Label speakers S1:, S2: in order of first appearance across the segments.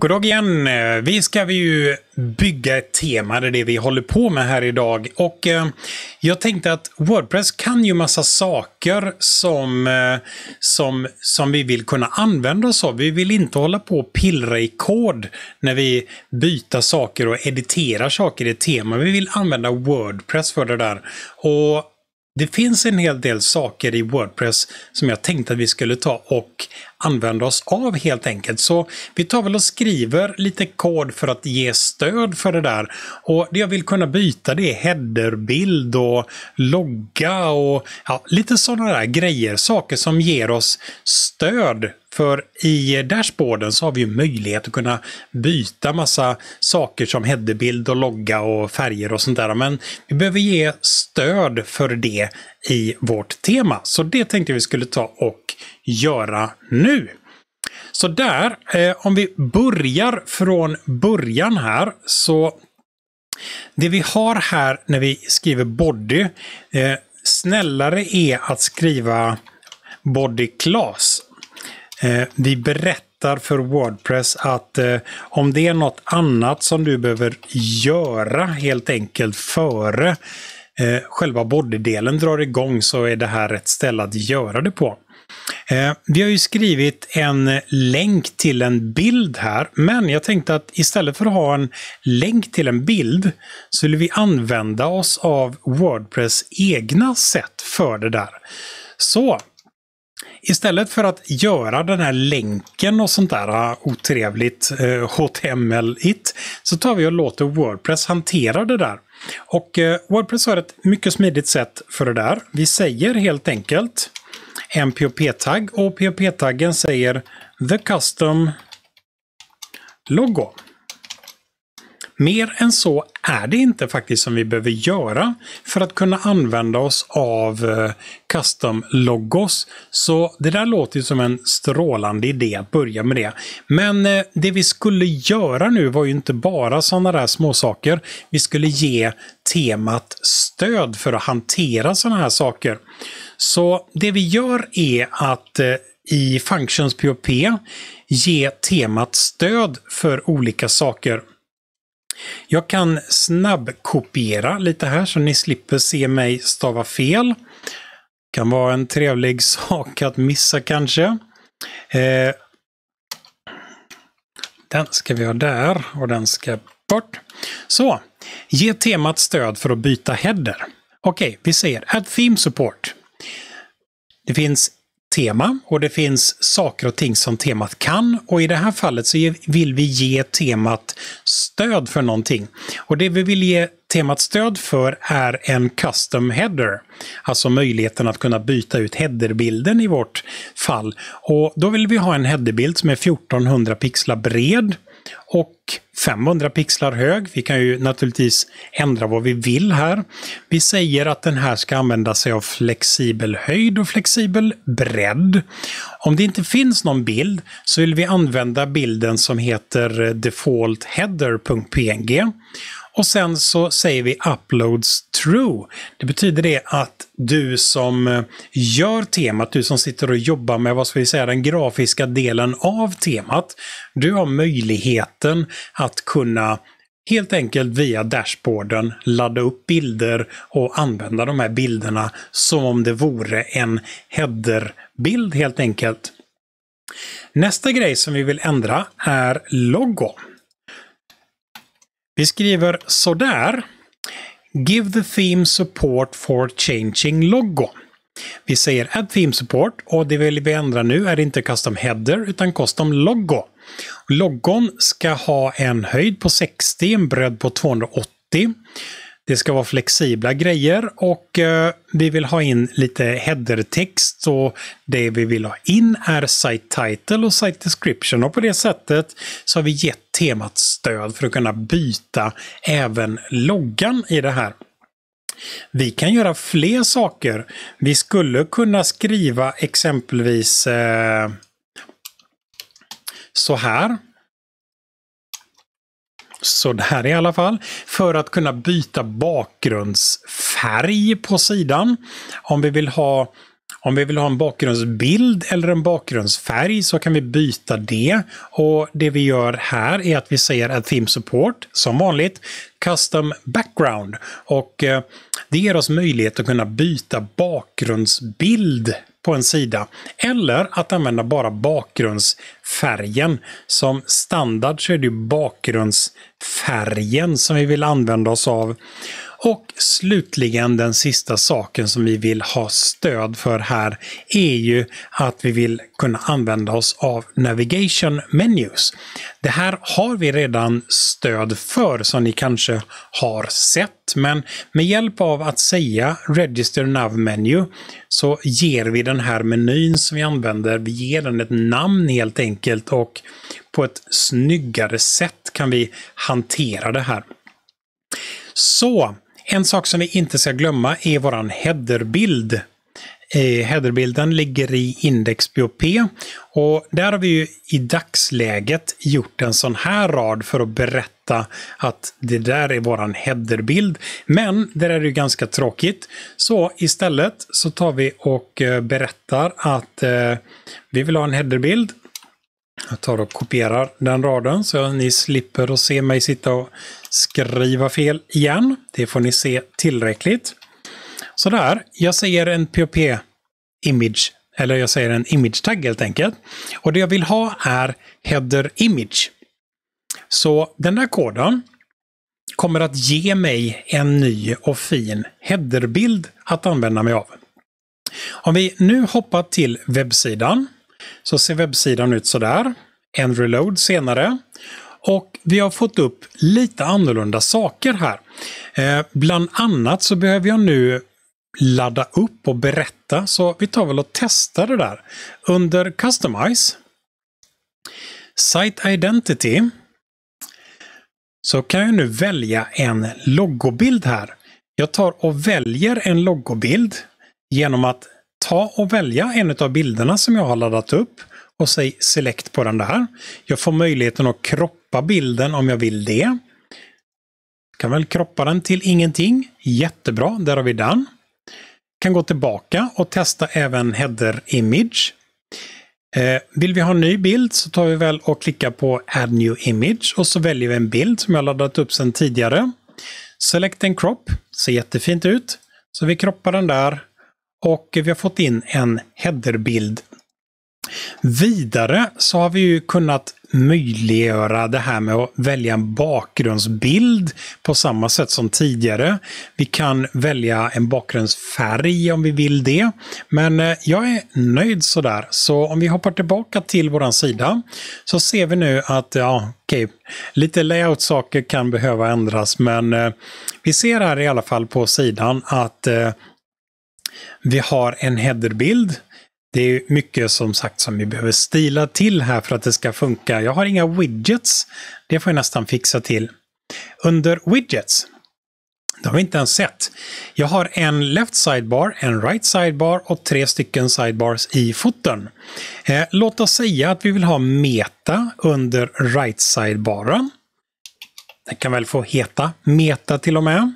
S1: God dag igen! Vi ska vi ju bygga ett tema, det är det vi håller på med här idag. Och eh, jag tänkte att Wordpress kan ju massa saker som, eh, som, som vi vill kunna använda oss av. Vi vill inte hålla på och pillra i kod när vi byter saker och editerar saker i ett tema. Vi vill använda Wordpress för det där. Och det finns en hel del saker i Wordpress som jag tänkte att vi skulle ta och använda oss av helt enkelt. Så vi tar väl och skriver lite kod för att ge stöd för det där. Och det jag vill kunna byta det är headerbild och logga och ja, lite sådana där grejer. Saker som ger oss stöd för i dashboarden så har vi ju möjlighet att kunna byta massa saker som headerbild och logga och färger och sånt där. Men vi behöver ge stöd för det i vårt tema. Så det tänkte vi skulle ta och göra nu. Så där, eh, om vi börjar från början här så det vi har här när vi skriver body, eh, snällare är att skriva body class Eh, vi berättar för Wordpress att eh, om det är något annat som du behöver göra helt enkelt före eh, själva bodydelen drar igång så är det här rätt ställe att göra det på. Eh, vi har ju skrivit en länk till en bild här, men jag tänkte att istället för att ha en länk till en bild så vill vi använda oss av Wordpress egna sätt för det där. Så istället för att göra den här länken och sånt där ah, otrevligt eh, HTML-igt så tar vi och låter Wordpress hantera det där. Och eh, Wordpress har ett mycket smidigt sätt för det där. Vi säger helt enkelt en POP-tagg och POP-taggen säger the custom logo. Mer än så är det inte faktiskt som vi behöver göra för att kunna använda oss av eh, custom logos. Så det där låter som en strålande idé att börja med det. Men eh, det vi skulle göra nu var ju inte bara sådana där småsaker. Vi skulle ge temat stöd för att hantera sådana här saker. Så det vi gör är att eh, i Functions POP ge temat stöd för olika saker. Jag kan snabbkopiera lite här så ni slipper se mig stava fel. Kan vara en trevlig sak att missa kanske. Eh, den ska vi ha där och den ska bort. Så, ge temat stöd för att byta header. Okej, vi säger Add Theme Support. Det finns tema och det finns saker och ting som temat kan och i det här fallet så vill vi ge temat stöd för någonting. Och det vi vill ge temat stöd för är en custom header. Alltså möjligheten att kunna byta ut headerbilden i vårt fall. Och då vill vi ha en headerbild som är 1400 pixlar bred och 500 pixlar hög. Vi kan ju naturligtvis ändra vad vi vill här. Vi säger att den här ska använda sig av flexibel höjd och flexibel bredd. Om det inte finns någon bild så vill vi använda bilden som heter defaultheader.png. Och sen så säger vi uploads true. Det betyder det att du som eh, gör temat, du som sitter och jobbar med vad ska vi säga, den grafiska delen av temat, du har möjligheten att kunna helt enkelt via dashboarden ladda upp bilder och använda de här bilderna som om det vore en headerbild helt enkelt. Nästa grej som vi vill ändra är logon. Vi skriver sådär. Give the theme support for changing logo. Vi säger add theme support och det vill vi ändra nu är inte custom header utan custom logo. Logon ska ha en höjd på 60, en bredd på 280. Det ska vara flexibla grejer och eh, vi vill ha in lite headertext det vi vill ha in är site title och site description och på det sättet så har vi gett temat stöd för att kunna byta även loggan i det här. Vi kan göra fler saker. Vi skulle kunna skriva exempelvis eh, så här. Så det här i alla fall. För att kunna byta bakgrundsfärg på sidan. Om vi vill ha om vi vill ha en bakgrundsbild eller en bakgrundsfärg så kan vi byta det. Och Det vi gör här är att vi säger att Theme Support, som vanligt, Custom Background. Och eh, Det ger oss möjlighet att kunna byta bakgrundsbild på en sida. Eller att använda bara bakgrunds färgen. Som standard så är det bakgrundsfärgen som vi vill använda oss av. Och slutligen den sista saken som vi vill ha stöd för här är ju att vi vill kunna använda oss av Navigation Menus. Det här har vi redan stöd för som ni kanske har sett men med hjälp av att säga Register Nav Menu så ger vi den här menyn som vi använder, vi ger den ett namn helt enkelt enkelt och på ett snyggare sätt kan vi hantera det här. Så, en sak som vi inte ska glömma är våran headerbild. Eh, headerbilden ligger i index BOP och där har vi ju i dagsläget gjort en sån här rad för att berätta att det där är våran headerbild. Men det är ju ganska tråkigt. Så istället så tar vi och eh, berättar att eh, vi vill ha en headerbild jag tar och kopierar den raden så ni slipper att se mig sitta och skriva fel igen. Det får ni se tillräckligt. Sådär, jag säger en POP image, eller jag säger en image tagg helt enkelt. Och det jag vill ha är header image. Så den där koden kommer att ge mig en ny och fin headerbild att använda mig av. Om vi nu hoppar till webbsidan så ser webbsidan ut sådär. En reload senare. Och vi har fått upp lite annorlunda saker här. Eh, bland annat så behöver jag nu ladda upp och berätta, så vi tar väl och testar det där. Under Customize, Site Identity, så kan jag nu välja en logobild här. Jag tar och väljer en logobild genom att ta och välja en av bilderna som jag har laddat upp och säg Select på den där. Jag får möjligheten att kroppa bilden om jag vill det. Jag kan väl kroppa den till ingenting. Jättebra, där har vi den. Kan gå tillbaka och testa även Header Image. Eh, vill vi ha en ny bild så tar vi väl och klickar på Add New Image och så väljer vi en bild som jag laddat upp sedan tidigare. Select and Crop, ser jättefint ut. Så vi kroppar den där och vi har fått in en headerbild. Vidare så har vi ju kunnat möjliggöra det här med att välja en bakgrundsbild på samma sätt som tidigare. Vi kan välja en bakgrundsfärg om vi vill det. Men eh, jag är nöjd sådär. Så om vi hoppar tillbaka till våran sida så ser vi nu att ja, okay, lite layout-saker kan behöva ändras men eh, vi ser här i alla fall på sidan att eh, vi har en headerbild. Det är mycket som sagt som vi behöver stila till här för att det ska funka. Jag har inga widgets. Det får jag nästan fixa till. Under widgets, det har vi inte ens sett. Jag har en left sidebar, en right sidebar och tre stycken sidebars i foten. Eh, låt oss säga att vi vill ha meta under right sidebaren. Den kan väl få heta meta till och med.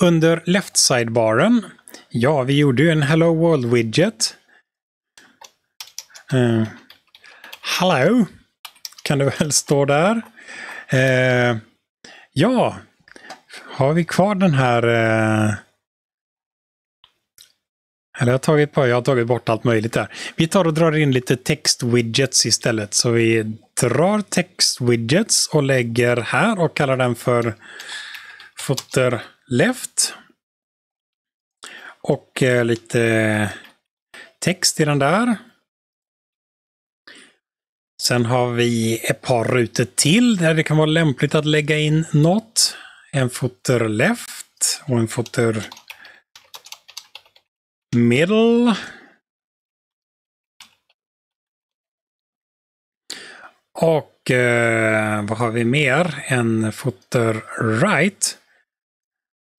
S1: Under left sidebaren Ja, vi gjorde ju en Hello World-widget. Uh, eh, hello, kan det väl stå där. Uh, ja, har vi kvar den här... Uh... Eller jag har, tagit på, jag har tagit bort allt möjligt där. Vi tar och drar in lite text-widgets istället. Så vi drar text-widgets och lägger här och kallar den för footer left. Och eh, lite text i den där. Sen har vi ett par rutor till där det kan vara lämpligt att lägga in något. En footer left och en footer middle. Och eh, vad har vi mer? En footer right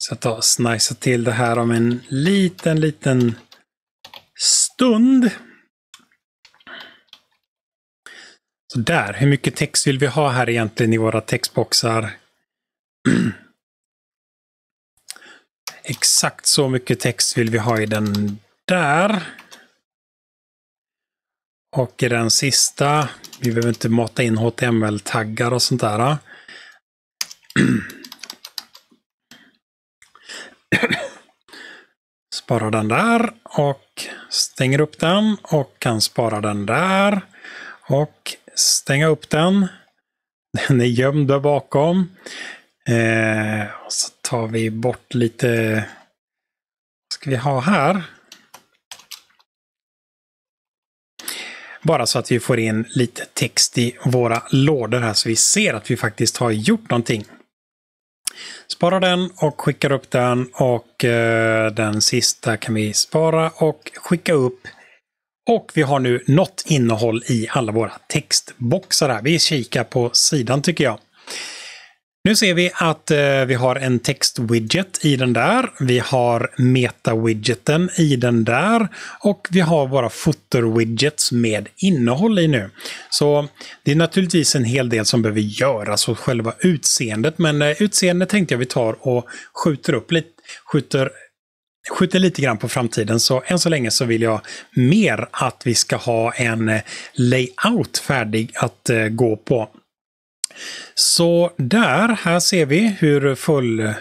S1: ska ta och snajsa till det här om en liten, liten stund. Så där, hur mycket text vill vi ha här egentligen i våra textboxar? Exakt så mycket text vill vi ha i den där. Och i den sista, vi behöver inte mata in HTML-taggar och sånt där. sparar den där och stänger upp den och kan spara den där och stänga upp den. Den är gömd där bakom. Eh, och så tar vi bort lite... Vad ska vi ha här? Bara så att vi får in lite text i våra lådor här så vi ser att vi faktiskt har gjort någonting. Spara den och skickar upp den och eh, den sista kan vi spara och skicka upp. Och vi har nu något innehåll i alla våra textboxar här. Vi kikar på sidan tycker jag. Nu ser vi att eh, vi har en text-widget i den där. Vi har meta-widgeten i den där. Och vi har våra footer-widgets med innehåll i nu. Så det är naturligtvis en hel del som behöver göras åt själva utseendet. Men eh, utseendet tänkte jag vi tar och skjuter upp lite. Skjuter skjuter lite grann på framtiden så än så länge så vill jag mer att vi ska ha en eh, layout färdig att gå på. Så där, här ser vi hur full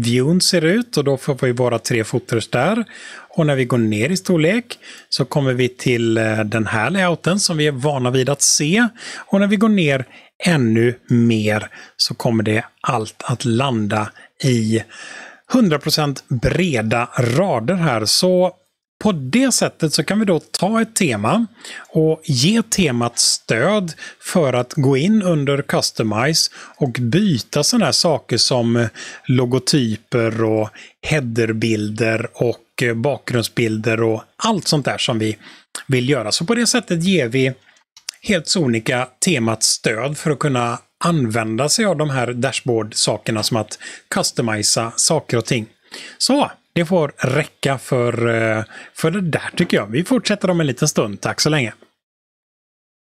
S1: viewn ser ut och då får vi våra tre fotos där. Och när vi går ner i storlek så kommer vi till eh, den här layouten som vi är vana vid att se. Och när vi går ner ännu mer så kommer det allt att landa i 100% breda rader här. Så på det sättet så kan vi då ta ett tema och ge temat stöd för att gå in under Customize och byta sådana här saker som eh, logotyper och headerbilder och eh, bakgrundsbilder och allt sånt där som vi vill göra. Så på det sättet ger vi helt sonika temat stöd för att kunna använda sig av de här dashboard-sakerna som att customisa saker och ting. Så, det får räcka för, eh, för det där tycker jag. Vi fortsätter om en liten stund. Tack så länge.